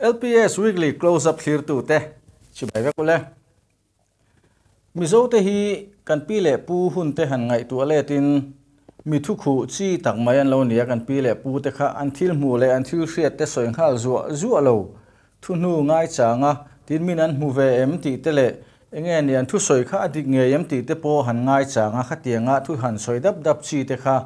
LPS weekly close up clear tu te chi bai ve kule mi zo te hi kan pi le pu hun te han ngai tu ale tin mi thu khu chi tak mai an lo nia kan pi le pu te kha an thil mu le an thil hriat te soi khal zu zu alo thu nu ngai changa tin min an mu ve em ti te le enge ni an thu soi kha adik nge em ti te po han ngai changa kha tianga thu han soi dap dap chi te kha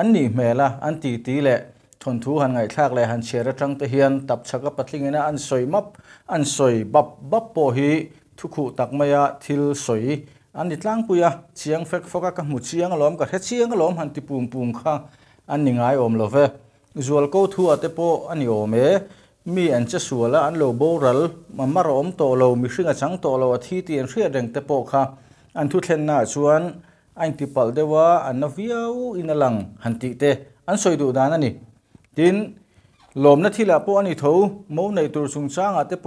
an ni mela an ti ti le thú thon thu khác lại thak le ra trăng tang hiền tập tap chaka patling ina an soi mập an soi bắp bắp bò hi thu tak maya thil soi an ni tlang puya chiang fek foka ka mu chiang lom cả hết chiang lom han ti pum pum kha an ni ai om lo về zual à ko thu ate po ani ome mi an che là an lo boral mà mar om to lo mi ở trăng to lo athi ti an hria reng te po kha an thu thlen na chuan anh ti pal dewa an à na viau in lang han ti te an soi du dan ani ดินลมนัที่ละปอันี่ทูมูในตัวสุงช้างอาเตป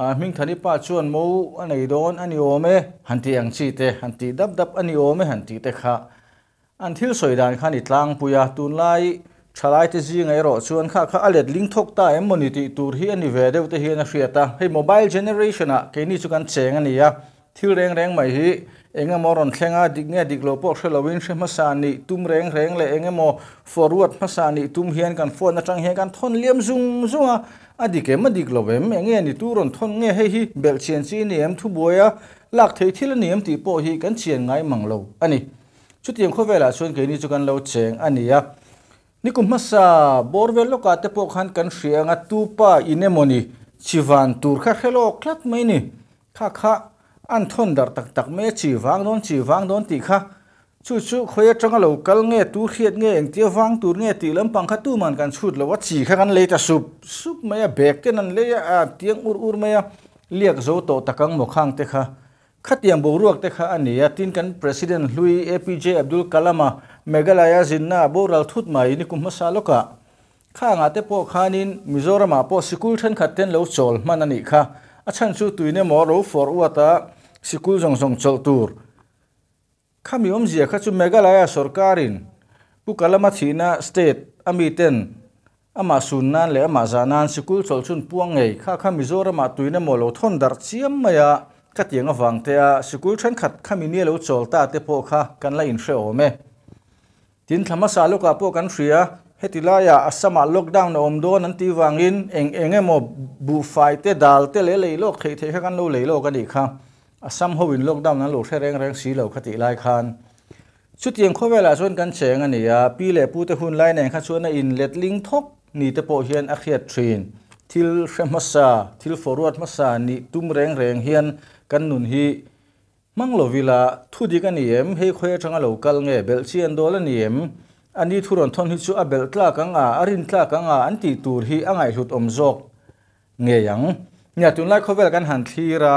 อมิงทันิปาชวนมูอันนหนโดนอันนี้โอเมหันทียังชีเตหันทีดับดับอันนี้โอเมหันทีเตคะอันที่สวยดานขันอิทลางปุยาตุนไลชาไลติจีงไงรอชวนข้าข้าอเล็ดลิงทกตาเอ็มมอนิติตูรีอันนิเวเดวเตเฮนฟิเอตาให้โมบายเจเนเรชันอะเคนี่สุกันเจงอันนี้อะที่แรงแรงไหมฮีเองก็มองอนแข่งาดิกเงี่ดิกโลปอกเลวินเชมาสานิตุ้มเร่งเร่งเลยเองก็มองฟอร์วัดมาสานิตุ้มเฮียนกันฟอนจังเฮียนกันทอนเลี้ยมซุงซุงอะอดิกเอ็มดิกโลเวมเองเนี่ยตูรอนทอนเงี้ยให้ฮีเบลเชียนซีเนี่ยมทุบวยอะหลักเที่ยวที่เละเนี่ยมตีปอกฮีกันเชียนไงมังโลอันนี้ชุดยังคบเวลาส่วนเกินนี้จุกันเลาเชียงอันนี้อ่ะนี่กุมมาสาบอร์เวลโลกาเตปอกันกันเสียงอ่ะตูป้าอินเนมอนีชิวันตูร์ข้าเคลโลคลัตไม่นี่ข้าข้าอันทนดตักตักเมจีวางโดนจีวางโดนตีค่ะชุดชุดคอยจังเรากลเงตูเขียดเงี้ยเตียวางตูเงตีลำปังขัดตู้มันกันชุดแล้วว่าจีค่ะกันเลยจะสุบสุบเมียเบกเตนันเลยอ่ะเตียงอูรอูรไม่เรียกโจโตตะกังหมกข้างเตค่ะขัดยังบรวกเตค่ะอันนี้อตินกันประธานลุยเอพีเจอับดุลกาลามาเมกลายาจินนาบูรัลทุดมาอินิคุมมาซาลกะข้างอาเตปอขานินมิโซรามาปอสกุลทันขัดเต้นเลวโจลมันนี่ค่ะอาจารย์ชูตุยเนมอรู้ฟอร์วัตาสิคุลจงส่งจลตูว์ข้ามีอมเสียข้าจุเมกาลายสอร์การินผู้กล่าวมาที่นาสเตทอเมริกันอามาสุนนันและอามาซานันสิคุล่งชุนพวงไงข้าข้ามีโจรมาตุยนมอลทอนดาร์ซียมมายาขัดยังฟังเทียสิคุลฉันขัดข้ามีเนี่ยแล้วจลตาเตปโอข้ากันไลน์ินเชอมเอทินธรรมศาลูกอาพวกกันเสียเฮติลายาสมัครล็อกดาวน์ในอมโดนันตีวางอินเอ็งเอ็งเอโมบูไฟเตดัลเตเลเลโลกเคยเทคันโลเลโลกันอีกครับอาสมหัววินโลกดำนั้นหลุดแรงแรงสีเหลาคติลายคานชุดียงข้อเวลาส่วนกันเฉงอันนี้ปีเหล่ปูตะหุนไล่ใน่งข้าชวนนอินเล็ดลิงทกนี่ตะโพเฮียนอคเฮียทรีนทิลเฟมัสซาทิลฟอร์วัตมัสซานี่ตุ้มแรงแรงเฮียนกันนุนฮีมังโลวิลาทุดีกันนี่เอ็มให้คอยจังอาโลกัลเงเบลเซียนโดลันี่เอ็มอันนี้ทุรนทนฮิจูอาเบลคลากังอาอรินคลากังอาอันตีตูรฮีอ่างไอชุดอมจกเงยังเนี่ยตุนไล่ข้อเวลากันหันทีระ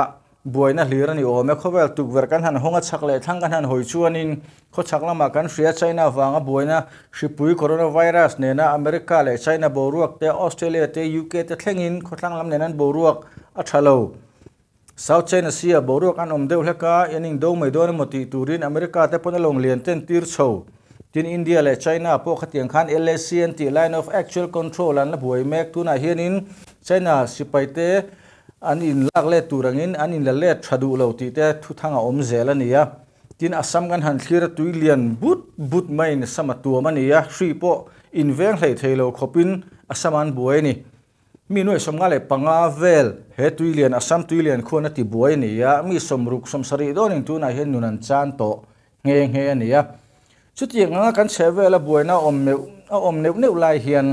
buai na hlir ani awm e khawel tukver kan han honga chak le thang kan han hoi chuanin khaw chak lama kan hria china wanga buaina shipui coronavirus ne na america le china boruak te australia te uk te thlengin khaw thlang lam nenan boruak a thalo south china sea boruak an om deuh mấy ening do mai don moti turin america te pona long liền tên tir sâu tin india le china po khatiang khan lacn ti line of actual control là an la buai mek tuna hianin china sipai te อันอินลักเล่ตูรังอินอันอินละเล่ชดูเราตีแต่ทุทังอมเซลันี่ยทินอัสมกันหันทีระตุยเลียนบุรบุดไม่นสมตัวมันนี่ยะสีโปอินเวงเหลเทโลขบินอัสมันบวยนี่มีหน่วยสมงาเลยปังอาเวลเฮตุยเลียนอัสมตุยเลียนคนติบวยนี่ยมีสมรุกสมสรีดอนิงตัวนายเห็นนุนันจานโตเงยเงยนี่ยชุดยังงกันเชเวลบวยน่าอมเนวอมเนวเนวลายเฮียน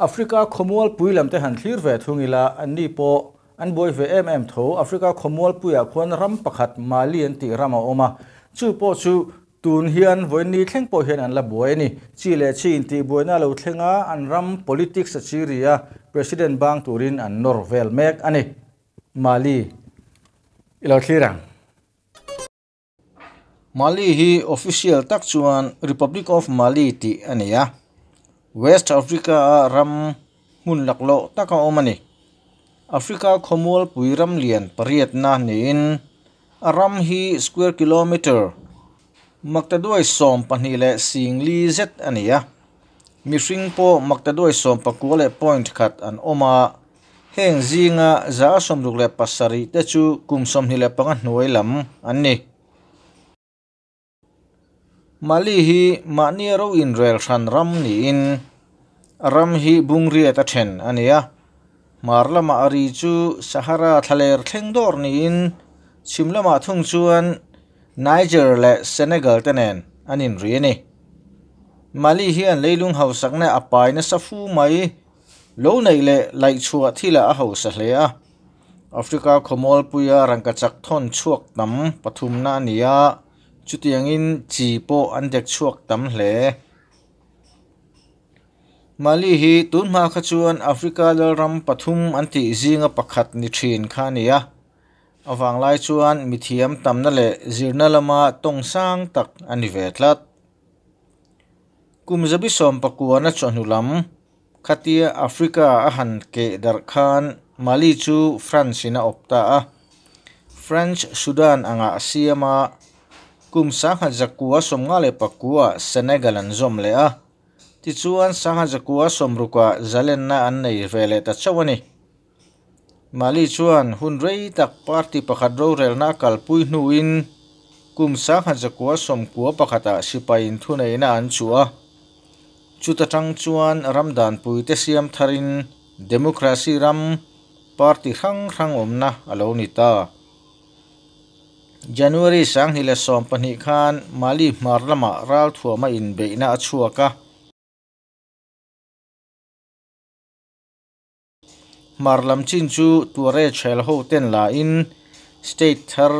แอฟริกาขมวลปุยลำเตหันทีรเวทุงอิลาอันนี้ปอ an boi ve em em tho africa khomol puya khon ram pakhat mali an ti rama oma chu po chu tun hian voi ni thleng po hian an la boi ni Chile le chi in ti boi na lo thlenga an ram politics a president bang turin an norvel mek ani mali ilo thirang Mali hi official tak chuan Republic of Mali ti ania West Africa ram hun laklo taka omani Afrika Komul puiram lian pariat na niin aram hi square kilometer maktadoi som hile Sing Li Zet ania mihring po maktadoi som pakuale point khat an oma heng zinga za som ruk le pasari te kum som Hile Pangan panga hnuai lam ani mali hi in rel ram ni in ram hi bungri ta then ania มาร์ลมาอารีจูซาฮาราทะเลร์เทงดอร์นีนชิมลมาทุ่งชวนนเจอร์และเซเนกัลตนนอันินเรียนี่มาลีเฮียนเลี้ยลุงเฮาสักแน่อับไปนะสัฟูไหมโลนในเล่ไลชัวที่ละเฮาเสียแอฟริกาคอมอลปุยารังกะจักทอนช่วกต่ำปฐุมนาเนียจุดยังอินจีโปอันเด็กช่วกต่ำเล Mali hi tunma kha chuan Africa lalram pathum an tih zinga pakhat ni thin kha ni a awang lai chuan mithiam tamna le zirna lama tongsang tak ani ve Kum zabi som chuan chonulam khatia afrika a han ke dar khan Mali chu France na opta a French Sudan anga Kum kumsa kha zakua somnga le pakua Senegal an zom le a ติดชวนสังหารจักัวสมรุกว่าจะเล่นหน้าอันไหนเวลาตัดชวนิมาลีชวนฮุนเร่ตักพรรคตี้ประกาศโรเรลนักลพุยนูอินกุมสังหารจักัวสมกัวประกาศตัดสิไปอนทุนในน้าอันชัวชุดตั้งชวนรัมดานพุยเตเซียมทารินดิมมคราซีรัมพรร์ตี้ครังคังอมนะอโลนิตา January สังหิเลสอมปนิคันมาลีมาร์ลมาราลทัวมาอินเบินาชัวกะ marlam chin chu ture thel ho ten la in state thar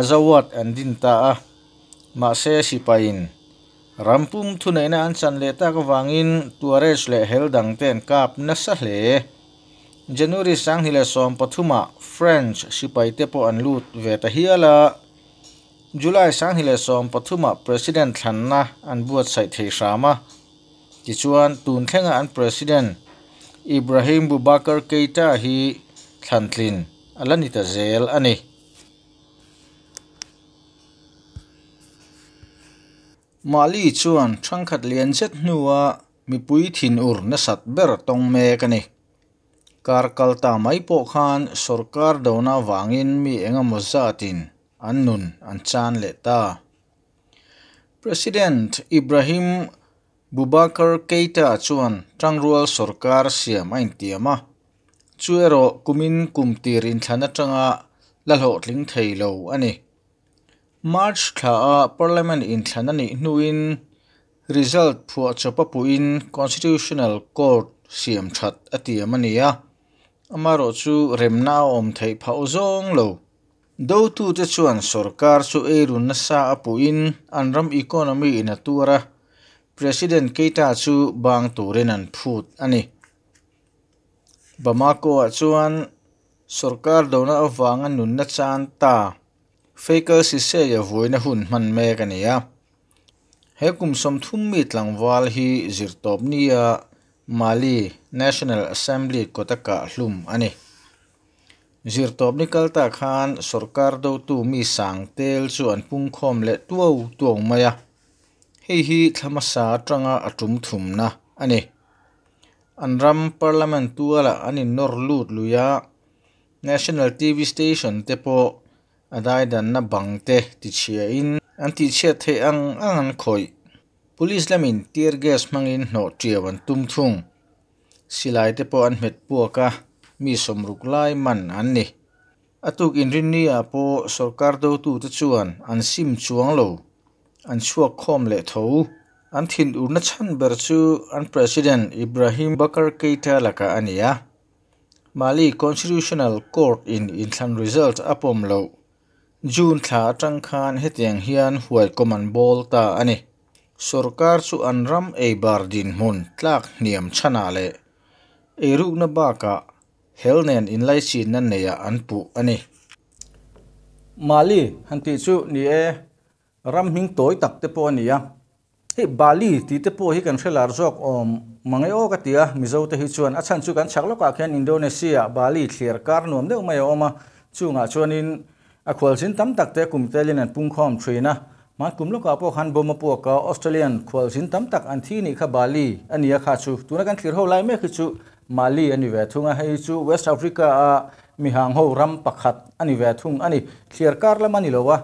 azawat an din ta a ma se sipain rampum thunai na an chan le tak wangin ture le hel dang ten kap na sa hle january sang hile som pathuma french sipai te po an lut ve ta hiala july sang hile som pathuma president thanna an buat sai thei rama tichuan tun thenga an president Ibrahim Bubakar Keita hi thantlin alani ta zel ani Mali chuan thangkhat lian chet nuwa mipui thin ur na sat ber tong me kani karkal ta mai po khan sarkar dona wangin mi enga moza annun anchan le president ibrahim Bubakar Keita chuan Tangrual Sarkar siam a intiama chu ero kumin kumtir in thana tanga lalho tling theilo ani March tha a Parliament in thana ni nuin result phua chapa puin Constitutional Court siam that atiam ania amaro chu remna om thei phau zong lo do tu te chuan sarkar chu erun na sa apuin anram economy in atura president keita chu bang turin an phut ani bamako chuan sarkar dona awang an nun na chan ta faker si se ya voina hun man me ka ni a he kum som thum mi tlangwal hi zirtop nia mali national assembly kotaka hlum ani zirtop ni kalta khan sarkar do tu mi sang tel chu an pung khom le tuau tuang maya hei hi thlama sa atanga atum thumna ani anram parliament tuala ani nor lut luya national tv station tepo adai dan na bangte ti chhia in anti che the ang ang an khoi police lamin tear gas mangin no tiwan tum thung silai tepo an met puaka mi som lai man an ni atuk in rin ni a po sarkar do tu te chuan an sim chuang lo anchua khom le tho an thin urna chan ber chu an president ibrahim bakar keita laka ania mali constitutional court in inland result apom lo jun tha tang khan hetiang hian huai common ball ta ani sorkar chu anram e bar din mun tlak niam chana le e rukna ba ka helnen in lai nan neya anpu ani mali hanti chu ni e รำหิงตัวตักเตปวนี้ี่บาหลีที่เตปวิกันเชลาร์จอกอมมังเอโอกตีมิโซเตฮิชวนอาชันยชุกันชักลกอาเคนอินโดนีเซียบาหลีเซียร์การ์นอมเดอมาโอมาจูงอาชวนินอควอลซินตั้มตักเตะกุมเตลินันพุ่งคอมทรีนะมากุมลกอาพอฮันบอมปัวกับออสเตรเลียนควอลซินตั้มตักอันที่นี่คาบาหลีอันนี้ข้าชูตัวนั้นเคลียร์หัวไลเม่คือชูมาลีอันนี้เวทุงอาเฮชูเวสต์แอฟริกาอะมีหางหัวรำปักขัดอันนี้เวทุงอันนี้เคลียร์การลมันนี่เลยวะ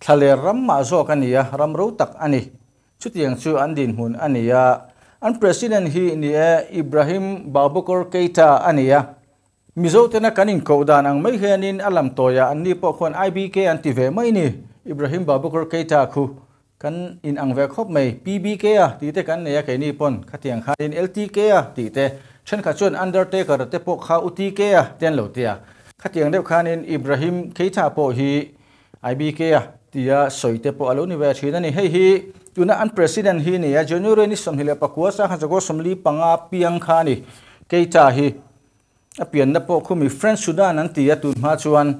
thale ram ma zo kan ya ram ro tak ani chutiang chu an din hun ania an president hi ni e ibrahim babukor keita ania mizo tena kanin ko dan ang mai hianin alam toya an ni po khon ibk an ti ve mai ni ibrahim babukor keita khu kan in ang ve khop mai pbk a ti te kan ne ya kai ni pon khatiang kha in ltk a ti te chen kha chon undertaker te po kha utk a ten lo tia khatiang dep khan in ibrahim keita po hi ibk a tia soite po alo ni ve thina ni hei hi tuna an president hi ne ya january ni somhile pakua sa ha jago somli panga piang kha ni keita hi apian na po khumi french sudan an tia tu ma chuan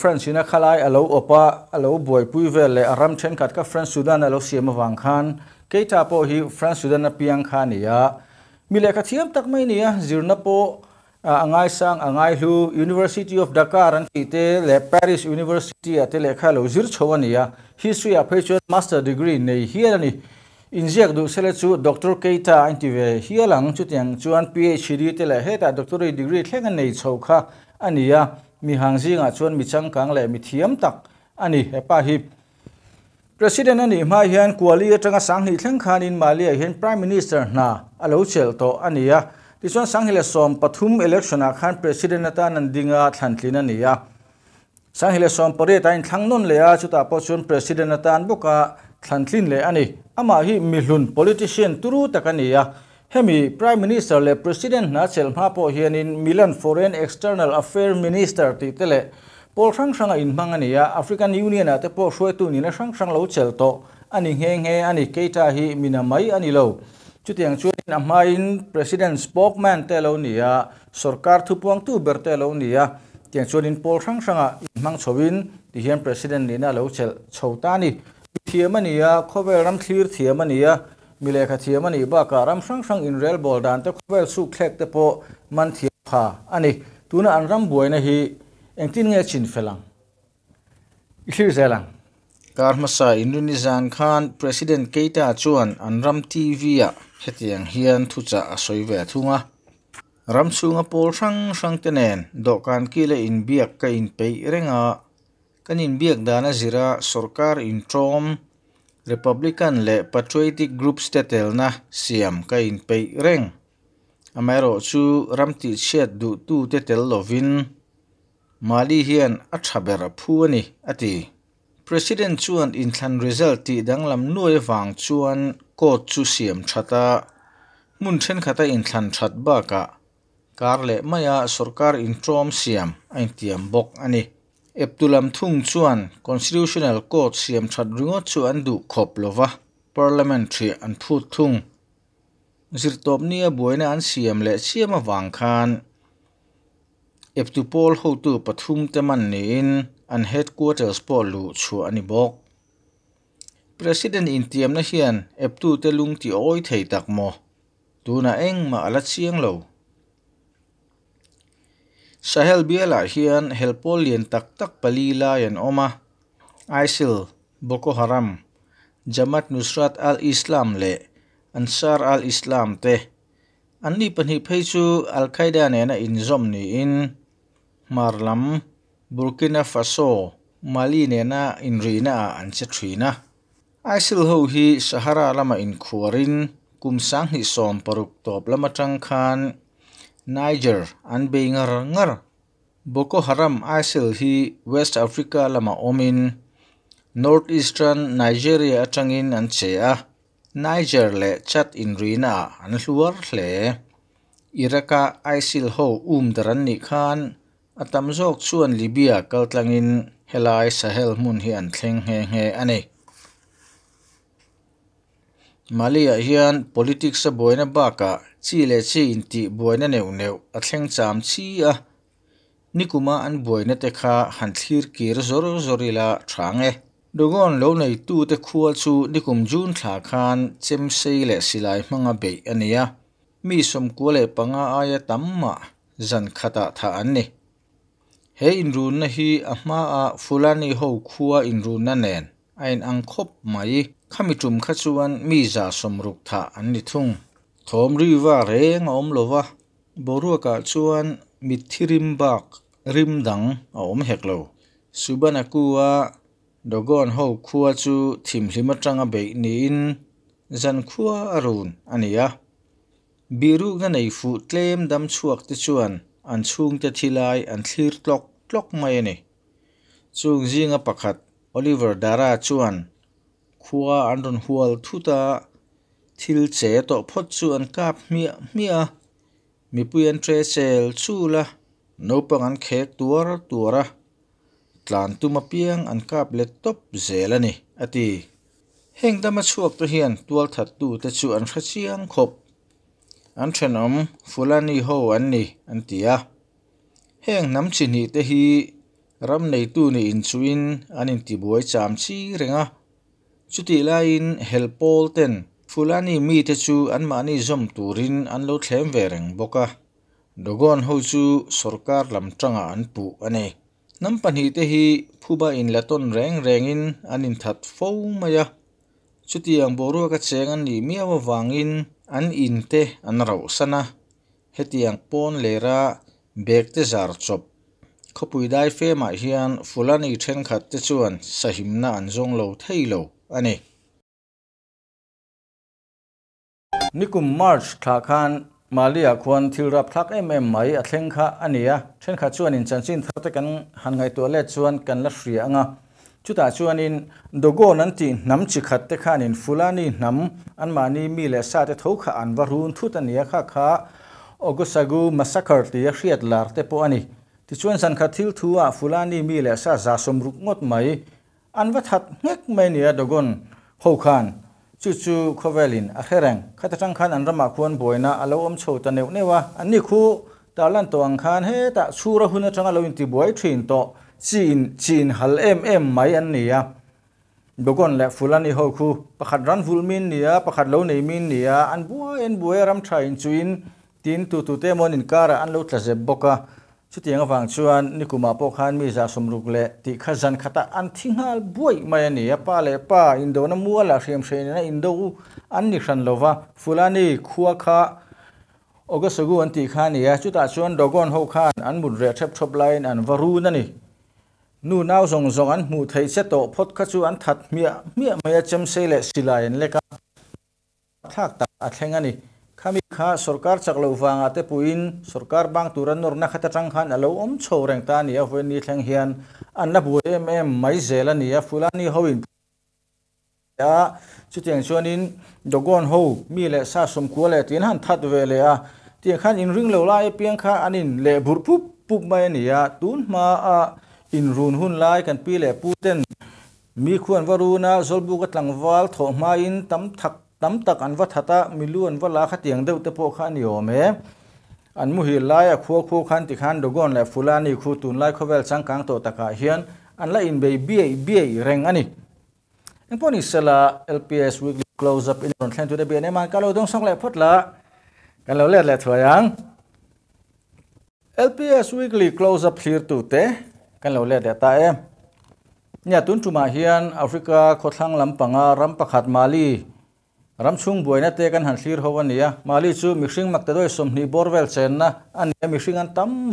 french ina khalai alo opa alo boy pui ve le aram then kat ka french sudan alo siam wang khan keita po hi french sudan na piang kha ni ya mile ka thiam tak mai ni ya zirna po angai à, à, sang angai à, lu university of dakar an ite le paris university ate lekha lo zir chhawania history a phechon master degree nei hialani injek du sele chu doctor keita antive hialang chu tiang chuan phd te le heta doctorate degree thlengan nei chhokha ania mi hangjinga chuan mi changkang le mi thiam tak ani hepa hi president ani ma hian kwali atanga sang hi thlengkhan Khanin malia hian prime minister na alo chel to ania ที่ส่วนสังเฮเลสอมปฐุมเอเล็กชันอาคารประธานาธิบดีนันดิงาทันทีนันนี่ยสังเฮเลสอมปริตายทั้งนั้นเลยชุดอาปชวนประธานาธิบดีบุกะทันทีนเลยอันนี้อามาฮีมิลุน politician ตุรุตะกันนี่ยเฮมี prime minister และ president นะเซลมาพอเฮียนินมิลัน foreign external affair minister ติเตเลพอลสังสังอินมังอันนียแอฟริกันยูเนียนอาะแตพอช่วยตัวนี้นะสังสังเราเชลโตอันนี้เฮงเฮอันนี้เกตาฮีมินาไมอันนี้เราชุดอย่างช่วยนำมาอินประธานสปอคแมนเตลอนียาสะสกาทุพวงตู้เบอร์เตลอนี่อะเจียงชวนอินพอลชังชังอ่ะมังชวินที่เห็นประธานนี่น่าเลวเชลชาวตานี่เทียมันนี่อะเขาเวรัมทีร์เทียมันนี่อะมิเลคเทียมันนี่บ้าการัมชังชังอินเรลบอลดันแต่เขาเวลสุขเล็กแต่พอมันเทียขาอันนี้ตัวนั้นรัมรำบวยนะฮีเอ็งที่เงี้ยชินเฟลังอีกอเสลัง karmasa indonesian khan president keita chuan anram tv a hetiang hian thucha a soive thunga ramchunga pol hrang hrang tenen dokan kile le in biak ka in pei renga kanin biak dana zira sorkar in trom republican le patriotic group stetel na siam ka in pei reng amero chu ramti chet du tu tetel lovin mali hian a thaber phu ati president chuan inthlan result ti danglam loe vang chuan court chu siam thata mun then khata inthlan that ba ka kar le maya sarkar in trom siam ai tiam bok ani eptulam thung chuan constitutional court siam thad riang chuan du khop lova parliamentary an thu thung zirtop nia boina an siam le siam a vang khan eptupol ho tu pathum te man nin. an headquarters pawh lu chhu ani bawk president intiamna hian eptu te lung ti oi thei tak maw tuna ma alat chiang lo sahel bialah hian helpol lian tak tak pali lai an isil boko haram jamat nusrat al islam le ansar al islam te an ni pan hi chu al qaeda ne na inzom zom ni in marlam Burkina Faso, Mali nena inrina a ancha thrina. Isil ho hi Sahara lama in khuarin kumsang hi som paruk top lama tang khan Niger an be ngar Boko Haram Isil hi West Africa lama omin Northeastern Nigeria atangin an chea. Niger le chat in rina an hluar hle. Iraka Isil ho um daran ni khan atamzok chuan Libia kaltlangin helai sahel mun hi an thleng nghe nghe ani malia ah hian politics a boina baka chi le chi in ti boina neu neu a thleng cham chi a nikuma an boina te kha han thir kir zor zorila thange dogon lo nei tu te khual chu nikum jun thla khan chem sei le silai manga be ania mi som kule panga aya tamma zan khata tha an ni he inrun na hi a hmaa fulani ho khua inrun na nen ain ang khop mai khami tum kha chuan mi za somruk tha an ni thung thom ri wa re ngom lova borua ka chuan mithirim bak rim dang a om heklo subana kuwa dogon ho khua chu thim hlima tanga be ni in zan khua arun ania biru ganai fu tlem dam chuak ti chuan อันซุงจะทีไลอันทีร์ตลอกตลอกไม่เนี่ยซ่งจีงอ่ะกขัดโอลิเวอร์ดาราชวนขัวอันรุนหัวทุตาทิลเจตอพดชวนกับเมียเมียมีปุยอันเทรเซลชูละนปงันเขกตัวรตัวระตลานตุมาเปียงอันกับเล็ดตบเจลนี่อตีเฮงตามาชวกตัวเฮียนตัวถัดตูแต่ชวนพระเชียงขบ an then om fulani ho an ni an tia heng nam chi ni te hi ram này tu ni in chuin an in ti buai cham chi renga chuti lain helpol ten fulani mi te chu an ma ni zom turin an lo thlem ve reng boka dogon ho chu sarkar lam tanga an pu ane nam pan hi te hi ba in laton reng rengin an in thật that fo maya chuti ang boru ka chengan ni mi awa in an in te an rauh sana hetiang pawn lera bag te zar chawp khawpui dai femah hian fulani thenkhat te chuan sahimna an zawng lo thei lo ani nikum march thla khan malia khon thil rap thlak em em mai a thleng kha ania thenkha chuan in chanchin thar te kan han ngai to le chuan kan la hri anga ชุดอาชวนินดโกนันตีน้ำชิขัดเตขานินฟุลานีน้ำอันมานีมีเลสาเตทุกขาอันวารุนทุตันเนียข้าข้าอกุสกูมาสักครตียเชียดลาร์เตปอันนี้ที่ชวนสันขัดทิลทัวฟุลานีมีเลสาจาสมรุกงดไหมอันวัดหัดเงกไม่เนียดโกนฮูขานจุ่จู่เวลินอะเครังขัดจังขันอันระมาควรบวอยนะอารมณ์โชตันเนวเนวะอันนี้คู่ตาลันตัวอังคารเฮตะชูระหุนจังอาลอินตีบวอยทรินโต chin chin hal em em mai an nia bogon le fulani ho khu pakhat ran vulmin nia pakhat lo nei min nia an bua en bua e ram thain chuin tin tu tu te mon in kara an lo tla je boka chutiang awang chuan nikuma pokhan mi za somruk le ti khazan khata an thingal buai mai ani pa le pa indo na mua la hriam hrein na indo an ni hran lova fulani khuwa kha ogasagu an ti kha ni ya chuta chuan dogon ho khan an mun re thep thop line an varu na ni nu nao zong zong an mu thei che to phot kha chu an that mia mia maya chem se le sila en leka thak ta a thlenga ni khami kha sarkar chaklo wanga te puin sarkar bang turan nor na khata tang khan alo om cho reng ta ni a ve ni thleng hian an la bu em em mai zela ni a fulani hoin ya chu tiang chuanin dogon ho mi le sa sum ku le tin han that ve le a tiang khan in ring lo lai e piang kha anin le bur pup pup mai ni a tun ma a อินรูนหุ่นไล่กันปีแหล่ปูเต้นมีควรวารูนะซลบูกัดลังวาลโถมาอินตำถักตำตักอันวัฒตามิลวนวลาขะเตียงเดวตะโพขานิโอเมอันมุฮิลล่คัวคูขันติขันดกอนและฟุลานีคูตุนไลขเวลสังกังโตตะกาเฮียนอันละอินเบยเบียเบียเร่งอันนี้อันพอนิสละ LPS weekly close up in f r o เ t l i n เ to the BNM มันก็เราต้องส่งแหล่พดละกันเราเล่นแหล่ถอ่ยัง LPS weekly close up here to เตันเราเลียตาเอเนี่ยตุนจุมาเฮียนแอฟริกาโคทังลำปังอารัมปะขัดมาลีรัมชุงบวยนะเตกันหันซีร์ฮวันเนียมาลีจูมิกซิงมักเตด้วยสมนีบอร์เวลเซนนะอันเนียมิกซิงกันตั้มไหม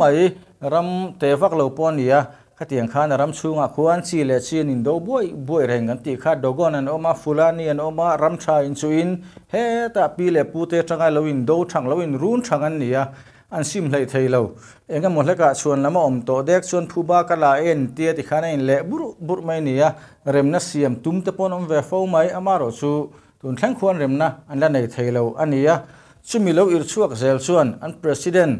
รัมเตฟักเลวปอนเนียขัดยังขานรัมชุงอะควานซีเลชีนินโดบวยบวยเร่งกันตีขาดดอกอนันโอมาฟูลานีอันโอมารัมชาอินซูอินเฮตาปีเลปูเตชังไอเลวินโดชังเลวินรูนชังอันเนีย an sim lai thei lo enga mo leka ah chuan lama om to dek chuan phuba kala en tia ti khana in le bur bur mai nia remna siam tum te pon om ve fo mai amaro chu tun thlang khuan remna an la nei thei lo ania chumi lo ir chuak zel chuan an president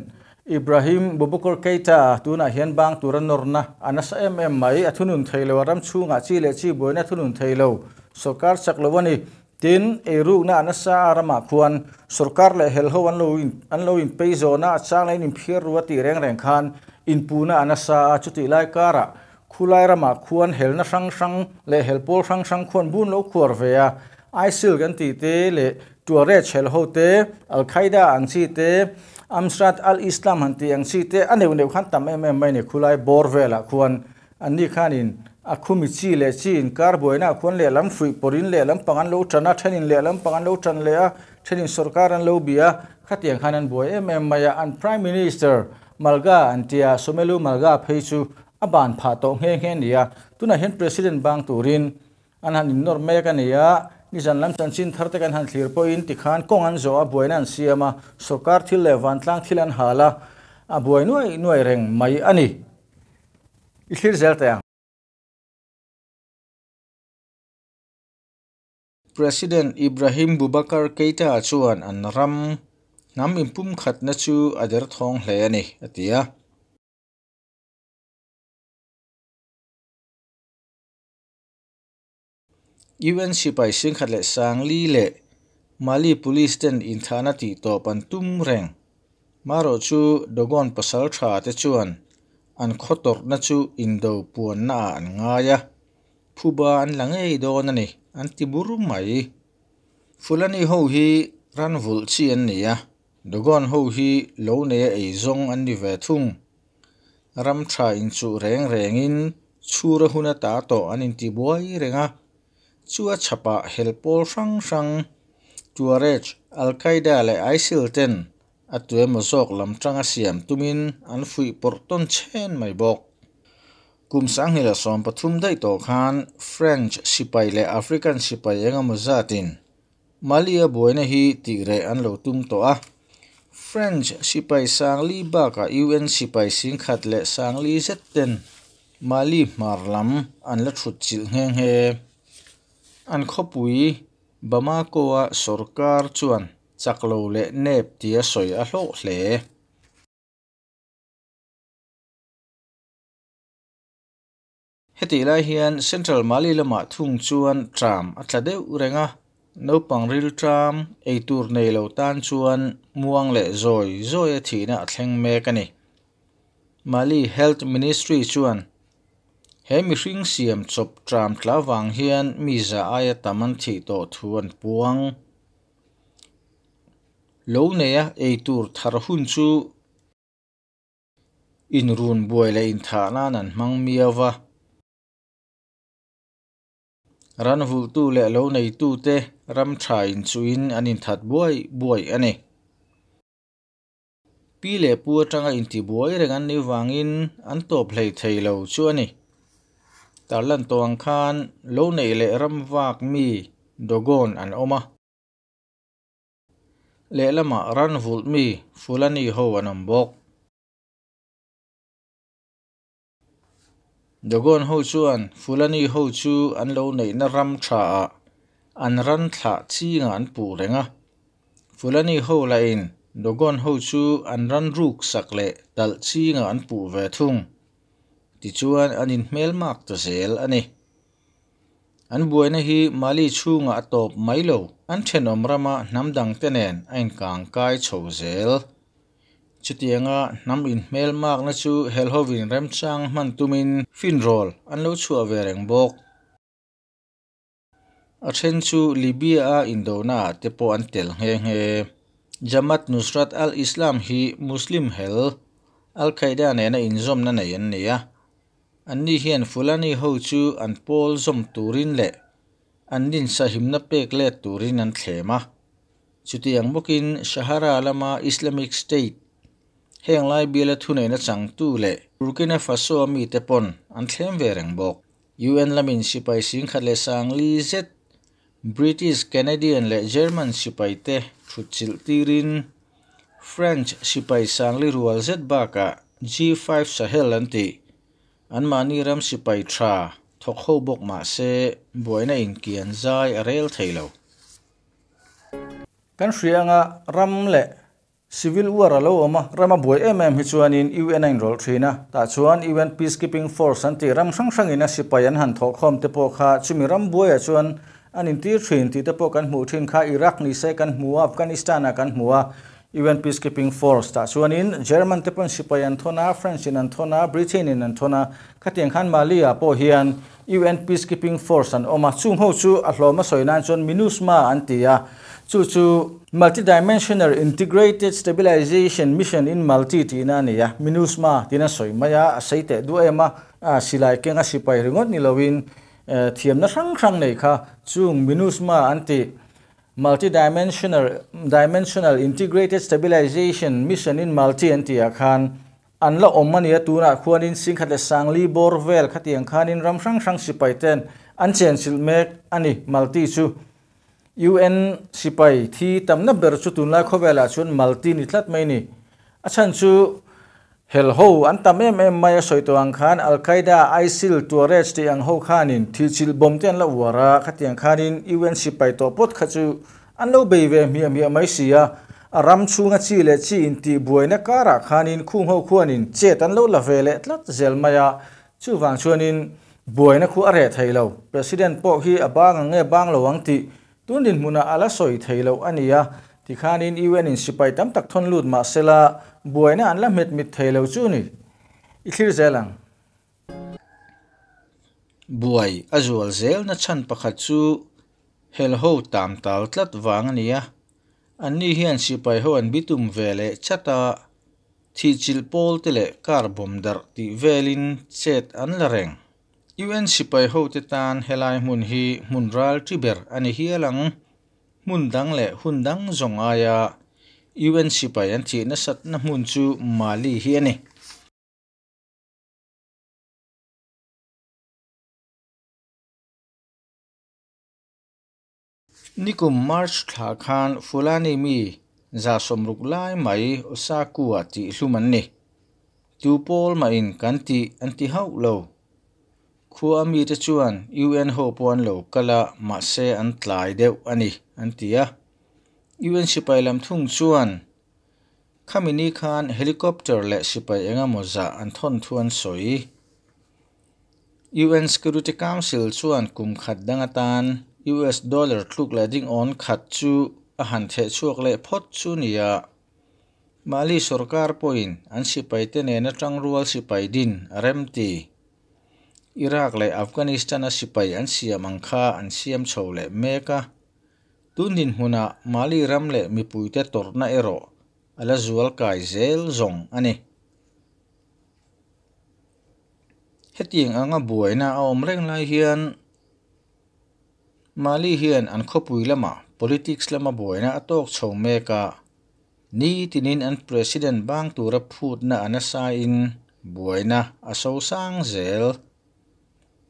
Ibrahim Bubukor Keita tuna ah hian bang turan norna anas mm mai athunun thailo ram chunga ah chi le chi boina thunun thailo sokar chaklawani ทินเอรูกน่านันซาอารามาควนสุรการเลเฮลโฮวันโลวินอันโลวินไปโซน่าช่างเลนิมเพียรัวตีเร่งแรงขันอินปูน่านันซาจุติไลการะคูไลรามาควนเฮลนาสังสังเลเฮลโพลสังสังควนบุนโลควอร์เวียไอซิลกันตีเตเลตัวเรชเฮลโฮเตอัลไคดาอังซีเตอัมสัตอัลอิสลามฮันตีอังซีเตอันเดียวเดียวขันต่ำเอ็มเอ็มไม่เนี่ยคูไลบอร์เวล่ะควนอันนี้ข้านิน akhumi chi in kar boina khon le lam fui le lam pangan lo tana than le lam pangan lo tan le a thrin lo bia khatiang khanan boi em em prime minister malga antia somelu malga phechu aban pha to nghe nghe tuna hen president bang turin an han nor me kan lam le tlang hala a reng ani zelta ya President Ibrahim Bubakar Keita Chuan an ram nam impum khat na chu adar thong hle ani atia Even sipai sing khat le sang li le Mali police ten in thana ti to pan tum reng maro chu dogon pasal tha te chuan an khotor na chu indo puan na an ngaya phuba an langei donani ani an ti buru mai fulani ho hi ran vul chi an nia dogon ho hi lo ne ei zong an ni ve thung ram tha in chu reng reng in chura huna ta to an in ti buai renga chua chapa helpol sang sang tuarech al Qaeda le isil ten atue mozok lam tanga siam tumin an fui porton chen mai bok kum sang ni la som pathum dei to khan french sipai le african sipai anga mazatin malia boina hi tigre an lo tum to a french sipai sang li ba ka un sipai sing khat le sang li zetten mali marlam an la thut chil heng he an khopui Bamako ko a chuan chaklo le nep tia soi a hlo hle heti lai hian central mali lama thung chuan tram atla deuh renga nopang ril tram ei tur nei lo tan chuan muang le zoi zoi thì thina a thleng mek ani mali health ministry chuan he mi hring siam chop tram tla wang hian mi za aya taman thi to thuan puang lo neya ei tur thar hun chu in run buai le in thana nan mang miawa ran vul tu le lo nei tu te ram tha in chuin an in that buai buai ani pi le pu atanga in ti buai reng an ni wangin an to phlei thei lo chu ani tarlan tawang khan lo nei le ram wak mi dogon an oma le lama ran vul mi fulani ho anom bok dogon ho chuan fulani ho chu an lo nei na ram tha a an ran thla chi nga an pu renga fulani ho la in dogon ho chu an ran ruk sak le dal chi nga an pu ve thung ti chuan an in hmel mak ta zel ani an buai na hi mali chu nga top mailo an thenom rama namdang tenen ain kang kai chho zel chutianga nam in mel mak na chu helhovin remchang man tumin finrol anlo chu avereng bok a then chu libya a indona tepo an tel nge nge jamat nusrat al islam hi muslim hel al qaeda ne na inzom na nei an nia anni hian fulani ho chu an pol zom turin le an din sa himna pek le turin an thlema chuti ang bokin shahara lama islamic state แห่งไลเบียและทุเนนจังตู่เล่รูกินฟสโซมีเตปอนอันเทมเวรงบอกยูเอ็นลามินสิไปสิงคัดเลสังลีเซตบริติสแคนาเดียนและเยอรมันสิไปเตชุดจิลตีรินฟรานช์สิไปสังลีรัวเซตบากะ G5 สเฮลันติอันมานีรัมสิไปทราทอกโฮ้าบกมาเซบัวยในอินกิียนไซเรลเทโลกันสียงอะรัมเล่ civil war alo ama rama boy mm hi chuan in un enroll thina ta chuan un peacekeeping force an ti ram sang sang ina sipai an han tho khom te po kha chumi ram boy a chuan an in ti thrin ti te po kan hmu thin kha iraq ni se kan hmu afghanistan a kan hmu a un peacekeeping force ta chuan in german te pon sipai an thona french in an thona britain in an thona khatiang khan malia po hian un peacekeeping force an oma chung ho chu a hloma soinan chuan minusma an tia chu chu multidimensional integrated stabilization mission in multi tina ni ya minusma tina s o y m a ya a s a y t e du ema silai kenga s i p a y ringot ni l a w i n t i y a m na s a n g s a n g n a i k a chung minusma anti multidimensional dimensional integrated stabilization mission in multi anti a k a n an la omani y atuna khuanin s i n g k a t le sangli borvel k a t i y a n g k a n i n ram s a n g s a n g s i p a y ten an chen silmek ani multi chu ยูเอ็นสิไปที่ตำแหน่งเบอร์ชุดตุนลาคเวลาชวนมัลตินิทัดไม่นี่อชันชูเฮลโฮอันตำมหอ็มเอ็มมาสอยตัวอังคารอัลไคดาไอซิลตัวเรชที่อังโฮคานินที่ชิลบอมเตียนละวัวระคัดยังคานินยูเอ็นสิไปตัวปดขัดชูอันโนเบย์เวมีมีไม่เสียรมชูงาชีเลชีอินทีบวยนักการะคานินคุ้งโฮควานินเจตันโลละเวเลตัดเซลมายาชูวังชวนินบวยนักคู่อะไรไทยเราประธานปกที่อบางเงี้ยบางระวังที่ tunin muốn ala soi theilo ania tikhanin un in sipai tam tak thon lut ma sela buaina anla met mit theilo chu ni ikhir zelang buai azual zel na chan pakhat chu hel ho tam tal tlat wang ania anni hian sipai ho an bitum vele chata thi chil pol tele carbon bom dar ti velin chet an la reng UN sipai ho te tan helai mun hi munral tiber ani hi alang mun dang le hun dang zong aya UN sipai an chi na sat na mun chu mali hi ani nikum march tha khan fulani mi za somruk lai mai osakua ti hluman ni tu pol ma in kan ti hau lo ขัวมีตะชวนยูเอ็นโฮปวนโลกกละมาเซอันตรายเดียวอันนี้อันเต่ยยูเอ็นสิไปลำทุ่งชวนข้ามินิคานเฮลิคอปเตอร์และสิไปเองมอ่งจะอันทนทวนสวย UN Security c o ก n มสิลชวนกลุ่มขัดดังตันยูเอสดอลลาร์ทุกเลดิ้งออนขัดชูอาหารเทชวกและพอดชูนียมาลีสุรการพอยน์อันสิไปเตเนนจังรัวสิไปดินเรมตี Iraq le Afghanistan a sipai an siam ang kha an siam chho le meka tunin huna mali ram le mipuite torna ero ala zual kai zel zong ani hetiang anga buaina a omreng lai hian mali hian an khopui lama politics lama buaina atok chho meka ni tinin an president bang tura phut na anasa in na aso sang zel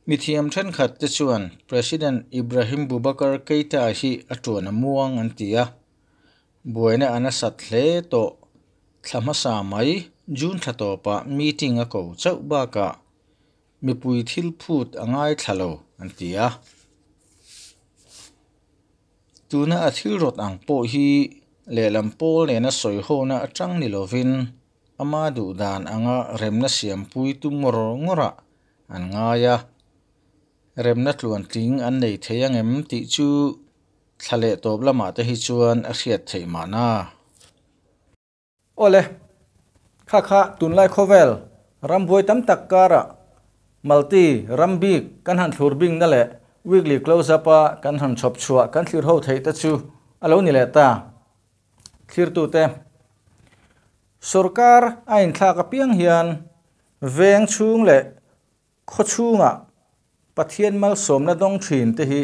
mithiam then khat te chuan president ibrahim bubakar keita hi atona muang an buaina ana sat hle to thlama sa mai jun thato pa meeting a ko chau ba ka mi pui thil phut angai thalo an tuna a rot ang po hi lelam pol le na soi ho na atang ni lovin ama du dan anga remna siam pui tumor ngora an nga rem remna tluan tling an nei thei angem ti chu thale top lama te hi chuan a hriat thei mana ole kha kha tun lai khovel ramboi tam tak kara malti rambi kan han thurbing na le weekly close up kan han chop chua kan thlir ho thei ta chu alo ni le ta thlir tu te sarkar ain thla ka piang hian veng chung le kho chunga pathian mal somna dong trin te hi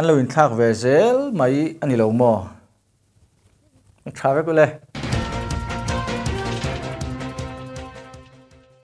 an lawin thak ve zel mai ani lo mo thave ko le